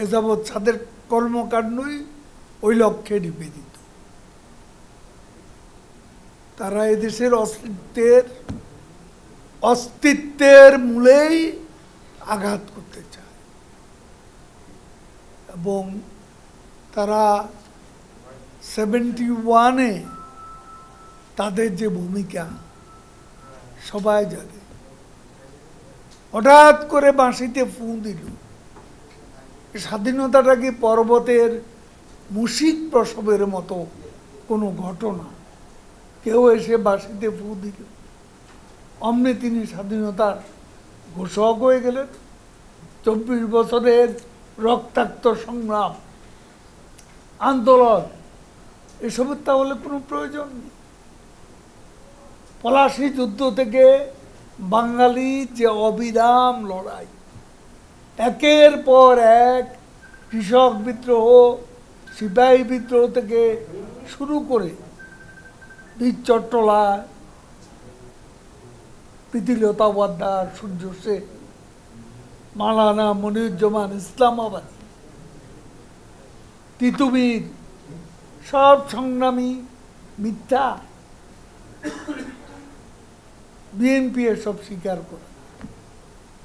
এ যাবৎ তাদের কর্মকাণ্ডই ওই লক্ষ্যে নিবেদিত তারা এদেশের অস্তিত্বের অস্তিত্বের মূলেই আঘাত করতে চায় এবং তারা সেভেন্টি ওয়ানে তাদের যে ভূমিকা সবাই জানে হঠাৎ করে বাঁশিতে ফুঁ দিল স্বাধীনতাটা কি পর্বতের মুশিক প্রসবের মতো কোনো ঘটনা কেউ এসে বাসিতে ফু দিল অমনি তিনি স্বাধীনতার ঘোষক হয়ে গেলেন চব্বিশ বছরের রক্তাক্ত সংগ্রাম আন্দোলন এসবের তাহলে কোনো প্রয়োজন নেই পলাশি যুদ্ধ থেকে বাঙালি যে অবিরাম লড়াই একের পর এক কৃষক বিদ্রোহ সিপাহী বিদ্রোহ থেকে শুরু করে বীর চট্টলা প্রীতিলতা ওয়াদ্দার সূর্য শেখ মালানা মনিরুজ্জামান ইসলামাবাদ তিতুমির সব সংগ্রামী মিথ্যা বিএনপি এসব স্বীকার করে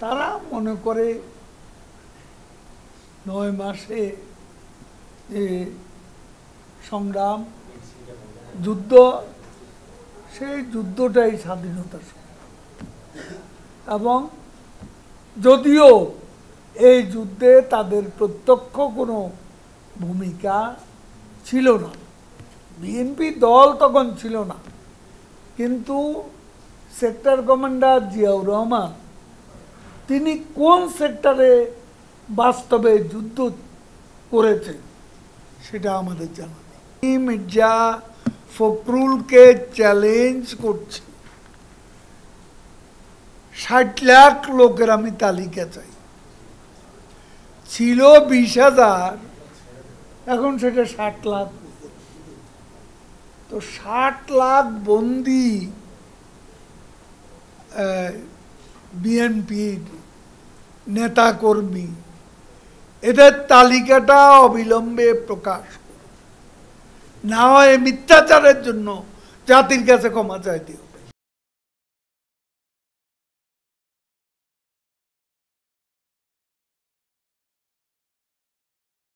তারা মনে করে নয় মাসে যে সংগ্রাম যুদ্ধ সেই যুদ্ধটাই স্বাধীনতা এবং যদিও এই যুদ্ধে তাদের প্রত্যক্ষ কোনো ভূমিকা ছিল না বিএনপি দল তখন ছিল না কিন্তু সেক্টর কমান্ডার জিয়াউর রহমান তিনি কোন সেক্টরে বাস্তবে যুদ্ধ করেছে সেটা আমাদের জানা নেই মির্জা ফখরুলকে চ্যালেঞ্জ করছে ষাট লাখ লোকের আমি তালিকা চাই ছিল বিশ হাজার এখন সেটা ষাট লাখ তো ষাট লাখ বন্দি বিএনপির নেতাকর্মী এদের তালিকাটা অবিলম্বে প্রকাশ না হয় মিথ্যাচারের জন্য জাতির কাছে ক্ষমা চাইতেও